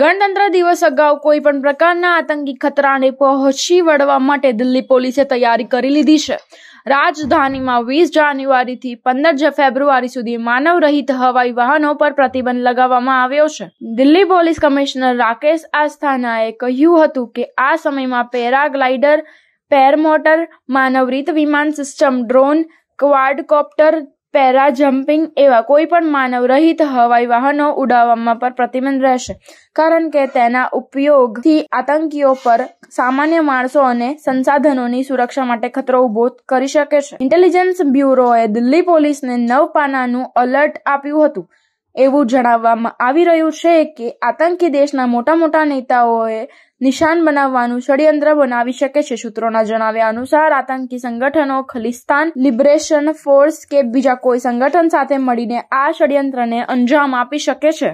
ગણતંત્ર દિવસ અગાઉ કોઈ પણ પ્રકારના આતંકી ખતરાને પહોંચી વળવા માટે દિલ્હી પોલીસે તૈયારી કરી લીધી છે રાજધાનીમાં વીસ જાન્યુઆરીથી પંદર ફેબ્રુઆરી સુધી માનવ રહિત હવાઈ વાહનો પર પ્રતિબંધ લગાવવામાં આવ્યો છે દિલ્હી પોલીસ કમિશનર રાકેશ આસ્થાનાએ કહ્યું હતું કે આ સમયમાં પેરાગ્લાઇડર પેરમોટર માનવરીત વિમાન system drone quadcopter para jumping એવા માનવ રહિત હવાઈ વાહનો ઉડાવવામાં પર પ્રતિબંધ રહેશે કારણ કે તેના ઉપયોગથી આતંકીઓ પર સામાન્ય માણસો અને સંસાધનોની સુરક્ષા માટે ખતરો ઉભો કરી શકે છે ઇન્ટેલિજન્સ બ્યુરોએ દિલ્હી પોલીસને નવ પાનાનું અલર્ટ આપ્યું હતું એવું જણાવવામાં આવી રહ્યું છે કે આતંકી દેશના મોટા મોટા નેતાઓએ નિશાન બનાવવાનું ષડયંત્ર બનાવી શકે છે સૂત્રોના જણાવ્યા અનુસાર આતંકી સંગઠનો ખલિસ્તાન લિબરેશન ફોર્સ કે બીજા કોઈ સંગઠન સાથે મળીને આ ષડયંત્રને અંજામ આપી શકે છે